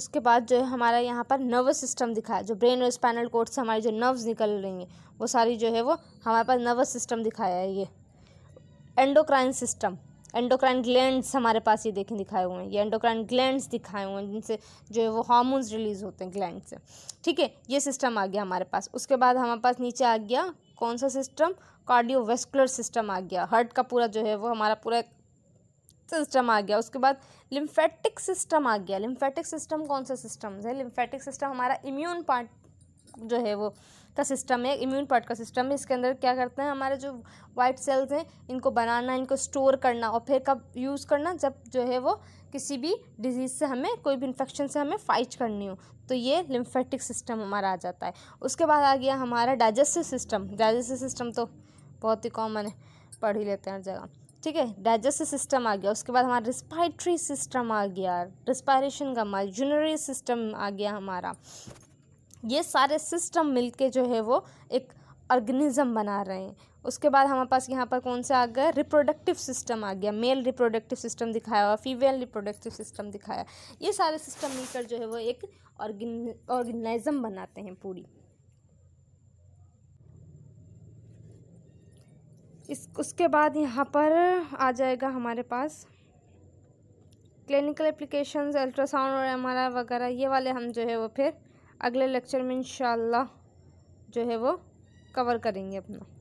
उसके बाद जो है हमारा यहाँ पर नर्वस सिस्टम दिखाया जो ब्रेन और स्पाइनल कोड से हमारी जो नर्व्स निकल रही हैं वो सारी जो है वो हमारे पास नर्वस सिस्टम दिखाया है ये एंडोक्राइन सिस्टम एंडोक्राइन ग्लैंड्स हमारे पास ये देखें दिखाए हुए हैं ये एंडोक्राइन ग्लैंड्स दिखाए हुए हैं जिनसे जो है वो हार्मोन्स रिलीज़ होते हैं ग्लैंड से ठीक है ये सिस्टम आ गया हमारे पास उसके बाद हमारे पास नीचे आ गया कौन सा सिस्टम कार्डियोवेस्कुलर सिस्टम आ गया हार्ट का पूरा जो है वो हमारा पूरा सिस्टम आ गया उसके बाद लिम्फेटिक सिस्टम आ गया लिम्फेटिक सिस्टम कौन सा सिस्टम है लिम्फेटिक सिस्टम हमारा इम्यून पार्ट जो है वो का सिस्टम है इम्यून पार्ट का सिस्टम है इसके अंदर क्या करते हैं हमारे जो वाइट सेल्स हैं इनको बनाना इनको स्टोर करना और फिर कब यूज़ करना जब जो है वो किसी भी डिजीज़ से हमें कोई भी इन्फेक्शन से हमें फाइट करनी हो तो ये लिम्फेटिक सिस्टम हमारा आ जाता है उसके बाद आ गया हमारा डाइजेस्टिव सिस्टम डाइजेस्टिव सिस्टम तो बहुत ही कॉमन है पढ़ ही लेते हैं हर जगह ठीक है डाइजेस्टिव सिस्टम आ गया उसके बाद हमारा रिस्पायरेटरी सिस्टम आ गया रिस्पायरेशन का हमारा यूनरी सिस्टम आ गया हमारा ये सारे सिस्टम मिलके जो है वो एक ऑर्गेनिज्म बना रहे हैं उसके बाद हमारे पास यहाँ पर कौन सा आ गया रिप्रोडक्टिव सिस्टम आ गया मेल रिप्रोडक्टिव सिस्टम दिखाया हुआ फीमेल रिप्रोडक्टिव सिस्टम दिखाया ये सारे सिस्टम मिलकर जो है वो एक ऑर्गेनिज्म बनाते हैं पूरी इस उसके बाद यहाँ पर आ जाएगा हमारे पास क्लिनिकल एप्लीकेशन अल्ट्रासाउंड और एम वगैरह ये वाले हम जो है वो फिर अगले लेक्चर में इन जो है वो कवर करेंगे अपना